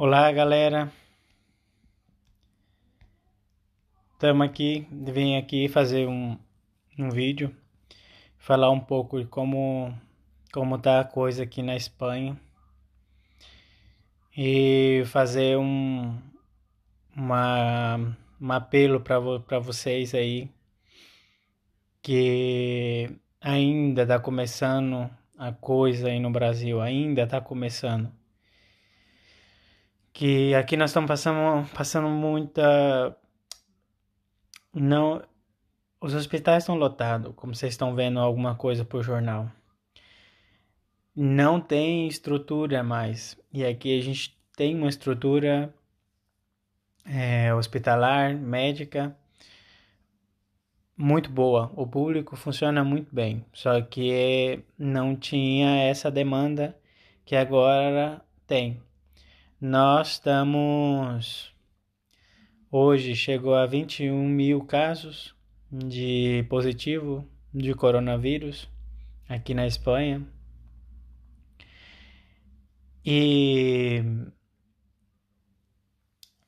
Olá, galera. Estamos aqui, vim aqui fazer um, um vídeo, falar um pouco de como como tá a coisa aqui na Espanha e fazer um uma, um apelo para para vocês aí que ainda tá começando a coisa aí no Brasil, ainda tá começando que aqui nós estamos passando, passando muita. Não. Os hospitais estão lotados, como vocês estão vendo alguma coisa por jornal. Não tem estrutura mais. E aqui a gente tem uma estrutura é, hospitalar, médica, muito boa. O público funciona muito bem, só que não tinha essa demanda que agora tem. Nós estamos. Hoje chegou a 21 mil casos de positivo de coronavírus aqui na Espanha. E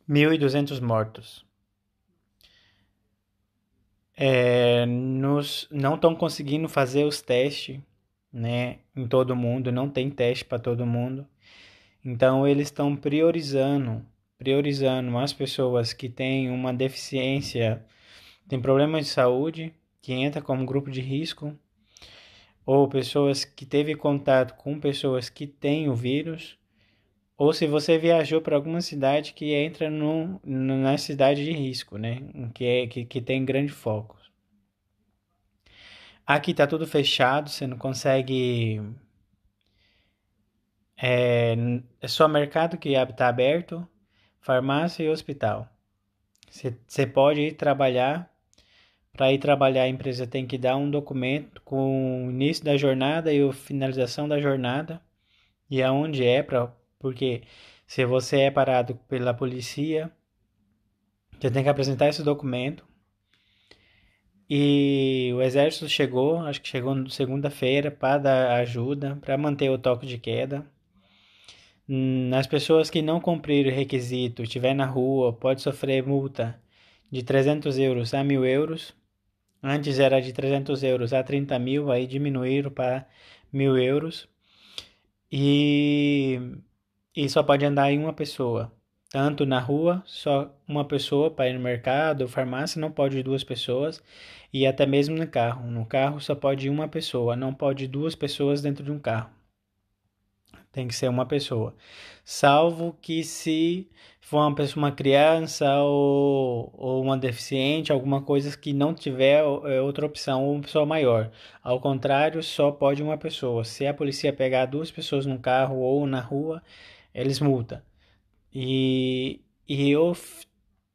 1.200 mortos. É, nos, não estão conseguindo fazer os testes né, em todo mundo, não tem teste para todo mundo. Então eles estão priorizando, priorizando as pessoas que têm uma deficiência, têm problemas de saúde, que entra como grupo de risco, ou pessoas que teve contato com pessoas que têm o vírus, ou se você viajou para alguma cidade que entra no, na cidade de risco, né? Que, é, que, que tem grande foco. Aqui está tudo fechado, você não consegue é, é só mercado que está aberto, farmácia e hospital. Você pode ir trabalhar. Para ir trabalhar, a empresa tem que dar um documento com o início da jornada e a finalização da jornada. E aonde é, pra, porque se você é parado pela polícia, você tem que apresentar esse documento. E o exército chegou, acho que chegou segunda-feira, para dar ajuda, para manter o toque de queda. Hum, as pessoas que não cumprirem o requisito, estiver na rua, pode sofrer multa de 300 euros a 1.000 euros. Antes era de 300 euros a 30 mil, aí diminuíram para 1.000 euros. E, e só pode andar em uma pessoa. Tanto na rua, só uma pessoa para ir no mercado, farmácia, não pode duas pessoas. E até mesmo no carro. No carro só pode uma pessoa, não pode duas pessoas dentro de um carro. Tem que ser uma pessoa. Salvo que se for uma, pessoa, uma criança ou, ou uma deficiente, alguma coisa que não tiver é outra opção, ou uma pessoa maior. Ao contrário, só pode uma pessoa. Se a polícia pegar duas pessoas no carro ou na rua, eles multam. E, e eu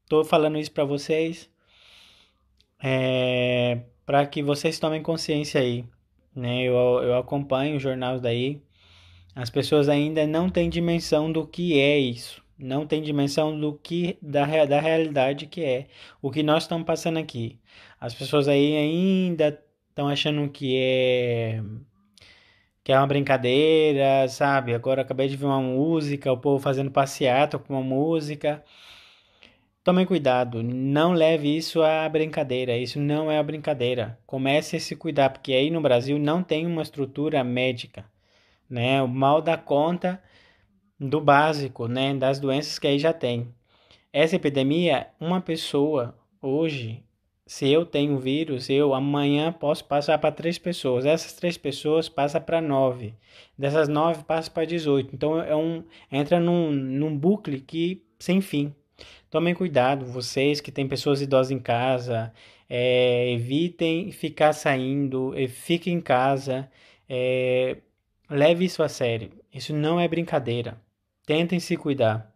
tô falando isso para vocês é, para que vocês tomem consciência aí. Né? Eu, eu acompanho os jornais daí as pessoas ainda não têm dimensão do que é isso, não têm dimensão do que da, da realidade que é o que nós estamos passando aqui. As pessoas aí ainda estão achando que é que é uma brincadeira, sabe? Agora acabei de ver uma música, o povo fazendo passeata com uma música. Tome cuidado, não leve isso à brincadeira, isso não é a brincadeira. Comece a se cuidar, porque aí no Brasil não tem uma estrutura médica né? O mal dá conta do básico, né? Das doenças que aí já tem. Essa epidemia, uma pessoa hoje, se eu tenho vírus, eu amanhã posso passar para três pessoas. Essas três pessoas passa para nove. Dessas nove passa para 18. Então é um entra num, num bucle que sem fim. Tomem cuidado, vocês que têm pessoas idosas em casa, é, evitem ficar saindo, é, fiquem em casa, é, Leve isso a sério. Isso não é brincadeira. Tentem se cuidar.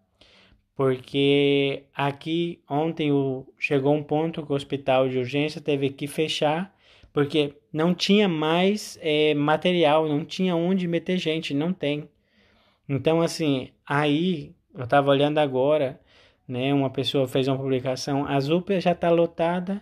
Porque aqui ontem o, chegou um ponto que o hospital de urgência teve que fechar porque não tinha mais é, material, não tinha onde meter gente, não tem. Então, assim, aí eu estava olhando agora, né? Uma pessoa fez uma publicação, a Zupa já está lotada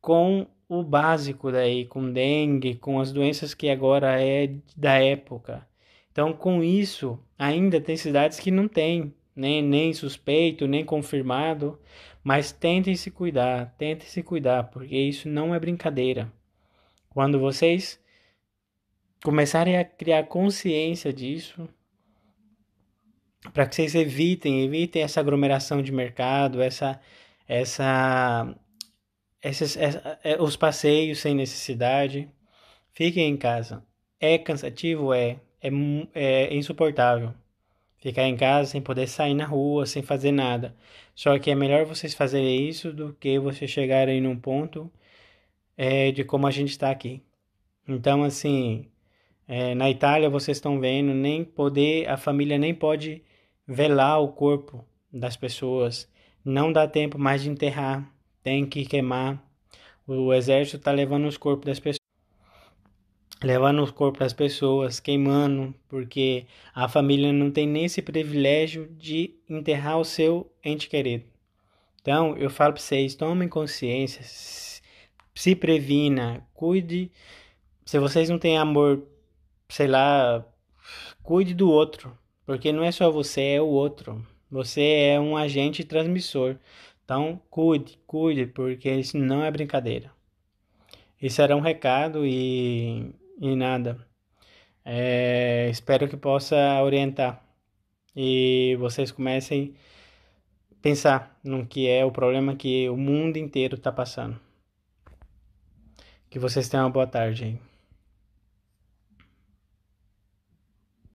com o básico daí, com dengue, com as doenças que agora é da época. Então, com isso, ainda tem cidades que não tem nem, né, nem suspeito, nem confirmado, mas tentem se cuidar, tentem se cuidar, porque isso não é brincadeira. Quando vocês começarem a criar consciência disso, para que vocês evitem, evitem essa aglomeração de mercado, essa essa esses, eh, os passeios sem necessidade. Fiquem em casa. É cansativo? É. É, é insuportável. Ficar em casa sem poder sair na rua, sem fazer nada. Só que é melhor vocês fazerem isso do que vocês chegarem num ponto é, de como a gente está aqui. Então, assim, é, na Itália vocês estão vendo, nem poder, a família nem pode velar o corpo das pessoas. Não dá tempo mais de enterrar tem que queimar. O exército está levando os corpos das pessoas levando os corpos das pessoas, queimando, porque a família não tem nem esse privilégio de enterrar o seu ente querido. Então, eu falo para vocês, tomem consciência, se previna, cuide. Se vocês não têm amor, sei lá, cuide do outro, porque não é só você, é o outro. Você é um agente transmissor. Então, cuide, cuide, porque isso não é brincadeira. Isso era um recado e, e nada. É, espero que possa orientar e vocês comecem a pensar no que é o problema que o mundo inteiro está passando. Que vocês tenham uma boa tarde.